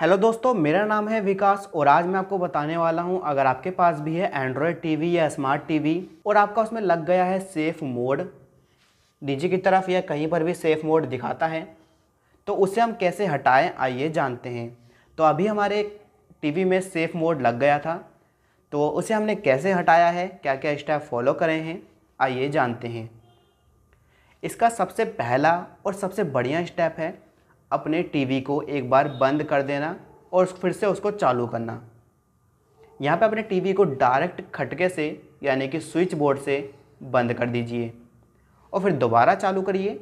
hello दोस्तों मेरा नाम है विकास और आज मैं आपको बताने वाला हूं अगर आपके पास भी है एंड्रॉयड टीवी या स्मार्ट टीवी और आपका उसमें लग गया है सेफ़ मोड नीचे की तरफ या कहीं पर भी सेफ़ मोड दिखाता है तो उसे हम कैसे हटाएं आइए जानते हैं तो अभी हमारे टीवी में सेफ़ मोड लग गया था तो उसे हमने कैसे हटाया है क्या क्या स्टेप फॉलो करे हैं आइए जानते हैं इसका सबसे पहला और सबसे बढ़िया स्टेप है अपने टीवी को एक बार बंद कर देना और फिर से उसको चालू करना यहाँ पे अपने टीवी को डायरेक्ट खटके से यानी कि स्विच बोर्ड से बंद कर दीजिए और फिर दोबारा चालू करिए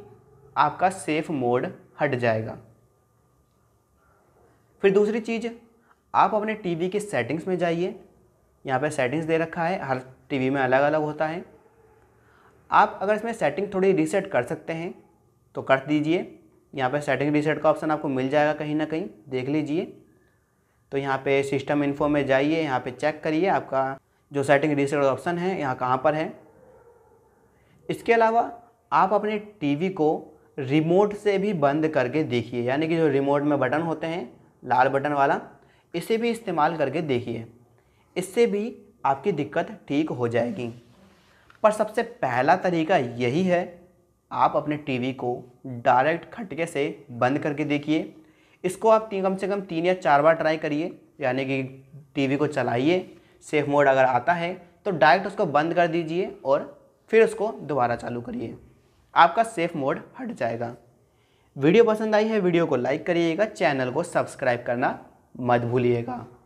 आपका सेफ़ मोड हट जाएगा फिर दूसरी चीज़ आप अपने टीवी की सेटिंग्स में जाइए यहाँ पे सेटिंग्स दे रखा है हर टीवी में अलग अलग होता है आप अगर इसमें सेटिंग थोड़ी रीसेट कर सकते हैं तो कर दीजिए यहाँ पे सेटिंग रीसेट का ऑप्शन आपको मिल जाएगा कहीं ना कहीं देख लीजिए तो यहाँ पे सिस्टम इन्फो में जाइए यहाँ पे चेक करिए आपका जो सेटिंग रीसेट ऑप्शन है यहाँ कहाँ पर है इसके अलावा आप अपने टीवी को रिमोट से भी बंद करके देखिए यानी कि जो रिमोट में बटन होते हैं लाल बटन वाला इसे भी इस्तेमाल करके देखिए इससे भी आपकी दिक्कत ठीक हो जाएगी पर सबसे पहला तरीका यही है आप अपने टीवी को डायरेक्ट खटके से बंद करके देखिए इसको आप कम से कम तीन या चार बार ट्राई करिए यानी कि टीवी को चलाइए सेफ मोड अगर आता है तो डायरेक्ट उसको बंद कर दीजिए और फिर उसको दोबारा चालू करिए आपका सेफ मोड हट जाएगा वीडियो पसंद आई है वीडियो को लाइक करिएगा चैनल को सब्सक्राइब करना मत भूलिएगा